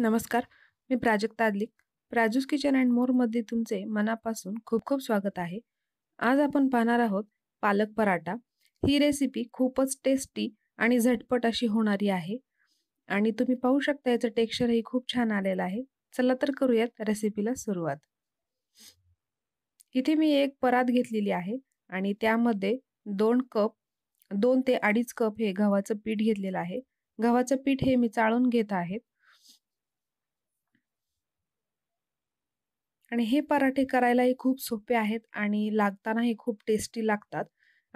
नमस्कार मी Prajakta Aadlik Praju's kitchen and मोरमध्ये तुमचे मनापासून खूप खूप स्वागत आहे आज आपण पाहणार आहोत पालक पराठा ही रेसिपी खूपच टेस्टी आणि झटपट अशी होणारी आहे आणि तुम्ही पाहू शकता याचं टेक्स्चरही खूप छान आलेलं आहे चला तर करूयात रेसिपीला सुरुवात इथे मी एक परात घेतलेली आहे आणि त्यामध्ये दोन कप दोन ते अडीच कप हे गव्हाचं पीठ घेतलेलं आहे गव्हाचं पीठ हे मी चाळून घेत आहेत आणि हे पराठे करायलाही खूप सोपे आहेत आणि लागतानाही खूप टेस्टी लागतात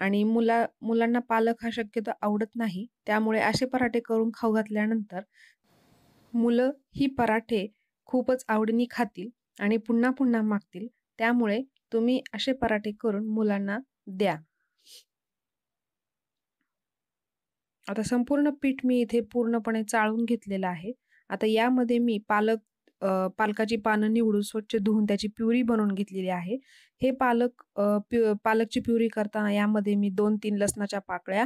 आणि मुला मुलांना पालक हा शक्यतो आवडत नाही त्यामुळे असे पराठे करून खाऊ घातल्यानंतर मुलं ही पराठे खूपच आवडीने खातील आणि पुन्हा पुन्हा मागतील त्यामुळे तुम्ही असे पराठे करून मुलांना द्या आता संपूर्ण पीठ मी इथे पूर्णपणे चाळून घेतलेलं आहे आता यामध्ये मी पालक पालकाची पानं निवडून स्वच्छ धुवून त्याची प्युरी बनवून घेतलेली आहे हे पालक पालकची प्युरी करताना यामध्ये मी दोन तीन लसणाच्या पाकळ्या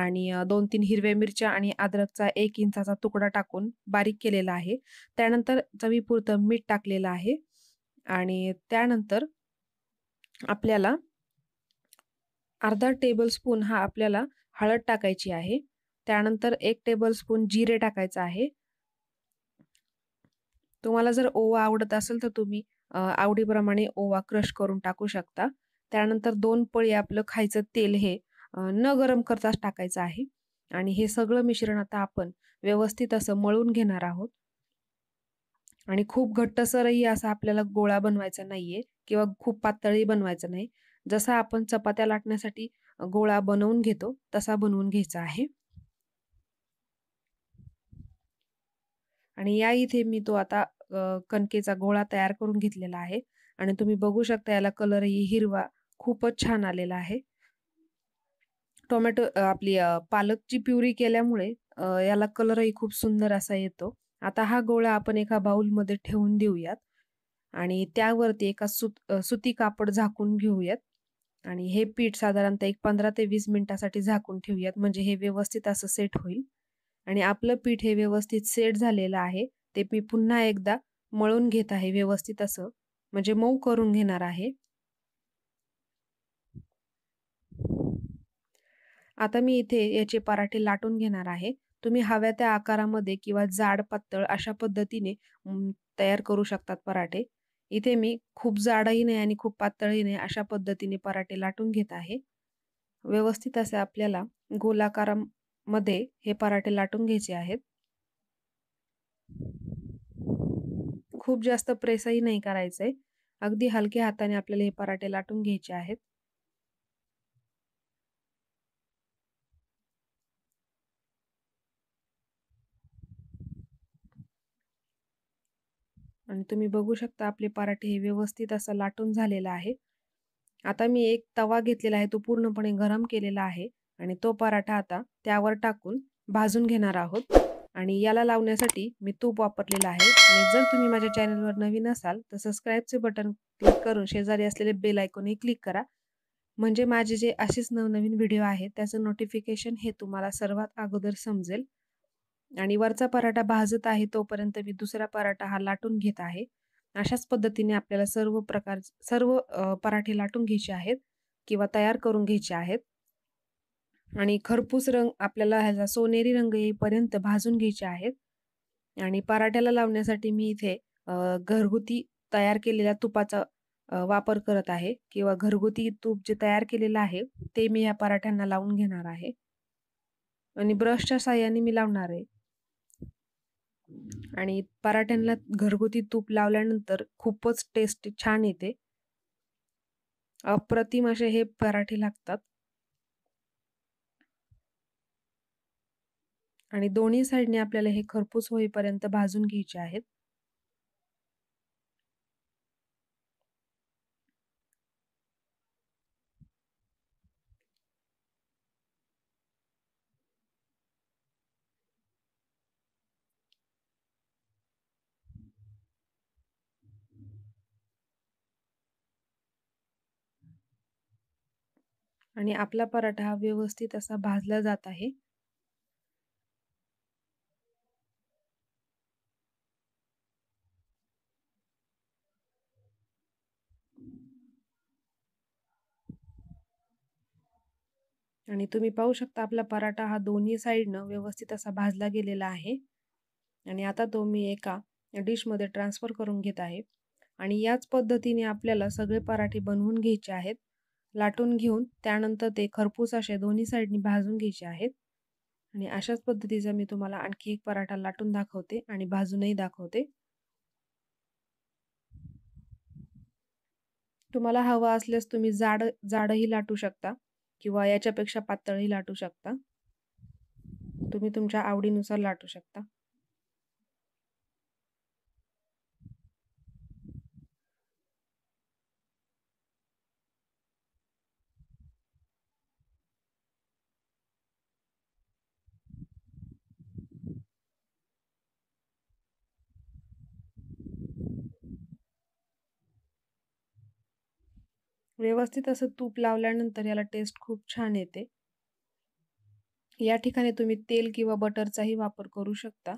आणि दोन तीन हिरव्या मिरच्या आणि अद्रकचा एक इंचाचा तुकडा टाकून बारीक केलेला आहे त्यानंतर चवीपुरतं मीठ टाकलेलं आहे आणि त्यानंतर आपल्याला अर्धा टेबलस्पून हा आपल्याला हळद टाकायची आहे त्यानंतर एक टेबलस्पून जिरे टाकायचं आहे तुम्हाला जर ओवा आवडत असेल तर तुम्ही आवडीप्रमाणे ओवा क्रश करून टाकू शकता त्यानंतर दोन पळी आपलं खायचं तेल हे न गरम करताच टाकायचं आहे आणि हे सगळं मिश्रण आता आपण व्यवस्थित असं मळून घेणार आहोत आणि खूप घट्टसरही असा आपल्याला गोळा बनवायचा नाहीये किंवा खूप पातळी बनवायचं नाही जसा आपण चपात्या लाटण्यासाठी गोळा बनवून घेतो तसा बनवून घ्यायचा आहे आणि या इथे मी तो आता कणकेचा गोळा तयार करून घेतलेला आहे आणि तुम्ही बघू शकता याला कलरही हिरवा खूपच छान आलेला आहे टोमॅटो आपली पालकची प्युरी केल्यामुळे याला कलरही खूप सुंदर असा येतो आता हा गोळा आपण एका बाउलमध्ये ठेवून देऊयात आणि त्यावरती एका सुत सुती कापड झाकून घेऊयात आणि हे पीठ साधारणतः एक पंधरा ते वीस मिनिटासाठी झाकून ठेवूयात म्हणजे हे व्यवस्थित असं सेट होईल आणि आपलं पीठ हे व्यवस्थित सेट झालेलं आहे ते मी पुन्हा एकदा मळून घेत आहे व्यवस्थित असं म्हणजे मऊ करून घेणार आहे आता मी इथे याचे पराठे लाटून घेणार आहे तुम्ही हव्या त्या आकारामध्ये किंवा जाड पातळ अशा पद्धतीने तयार करू शकतात पराठे इथे मी खूप जाडही नाही आणि खूप पातळही नाही अशा पद्धतीने पराठे लाटून घेत आहे व्यवस्थित असे आपल्याला गोलाकार मध्ये हे पराठे लाटून घ्यायचे आहेत खूप जास्त प्रेसही नाही करायचंय अगदी हलक्या हाताने आपल्याला हे पराठे लाटून घ्यायचे आहेत आणि तुम्ही बघू शकता आपले पराठे हे व्यवस्थित असं लाटून झालेला आहे आता मी एक तवा घेतलेला आहे तो पूर्णपणे गरम केलेला आहे आणि तो पराठा आता त्यावर टाकून भाजून घेणार आहोत आणि याला लावण्यासाठी मी तूप वापरलेला आहे आणि जर तुम्ही माझ्या चॅनलवर नवीन असाल तर सबस्क्राईबचे बटन क्लिक करून शेजारी असलेले बेल आयकॉनही क्लिक करा म्हणजे माझे जे असेच नवनवीन व्हिडिओ आहेत त्याचं नोटिफिकेशन हे तुम्हाला सर्वात अगोदर समजेल आणि वरचा पराठा भाजत आहे तोपर्यंत मी दुसरा पराठा हा लाटून घेत आहे अशाच पद्धतीने आपल्याला सर्व प्रकार सर्व पराठे लाटून घ्यायचे आहेत किंवा तयार करून घ्यायचे आहेत आणि खरपूस रंग आपल्याला ह्याचा सोनेरी रंग येईपर्यंत भाजून घ्यायचे आहेत आणि पराठ्याला लावण्यासाठी मी इथे घरगुती तयार केलेल्या तुपाचा वापर करत आहे किंवा घरगुती तूप जे तयार केलेलं आहे ते मी या पराठ्यांना लावून घेणार आहे आणि ब्रशच्या साह्याने मी लावणार आहे आणि पराठ्यांना घरगुती तूप लावल्यानंतर खूपच टेस्ट छान येते अप्रतिम असे हे पराठे लागतात आणि दोन्ही साईडने आपल्याला हे खरपूस होईपर्यंत भाजून घ्यायचे आहेत आणि आपला पराठा हा व्यवस्थित असा भाजला जात आहे आणि तुम्ही पाहू शकता आपला पराठा हा दोन्ही साईडनं व्यवस्थित असा भाजला गेलेला आहे आणि आता तो मी एका डिशमध्ये ट्रान्सफर करून घेत आहे आणि याच पद्धतीने आपल्याला सगळे पराठे बनवून घ्यायचे आहेत लाटून घेऊन त्यानंतर ते खरपूस असे दोन्ही साईडनी भाजून घ्यायचे आहेत आणि अशाच पद्धतीचा मी तुम्हाला आणखी एक पराठा लाटून दाखवते आणि भाजूनही दाखवते तुम्हाला हवा असल्यास तुम्ही जाड जाडही लाटू शकता किंवा याच्यापेक्षा पातळही लाटू शकता तुम्ही तुमच्या आवडीनुसार लाटू शकता व्यवस्थित असं तूप लावल्यानंतर याला टेस्ट खूप छान येते या ठिकाणी तुम्ही तेल किंवा बटरचाही वापर करू शकता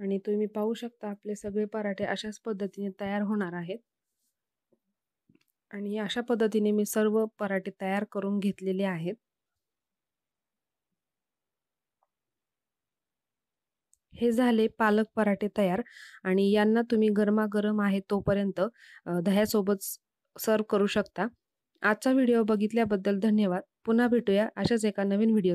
आणि तुम्ही पाहू शकता आपले सगळे पराठे अशाच पद्धतीने तयार होणार आहेत आणि अशा पद्धतीने मी सर्व पराठे तयार करून घेतलेले आहेत हे झाले पालक पराठे तयार आणि यांना तुम्ही गरमागरम आहे तोपर्यंत दह्यासोबत सर्व करू शकता आजचा व्हिडिओ बघितल्याबद्दल धन्यवाद पुन्हा भेटूया अशाच एका नवीन व्हिडिओ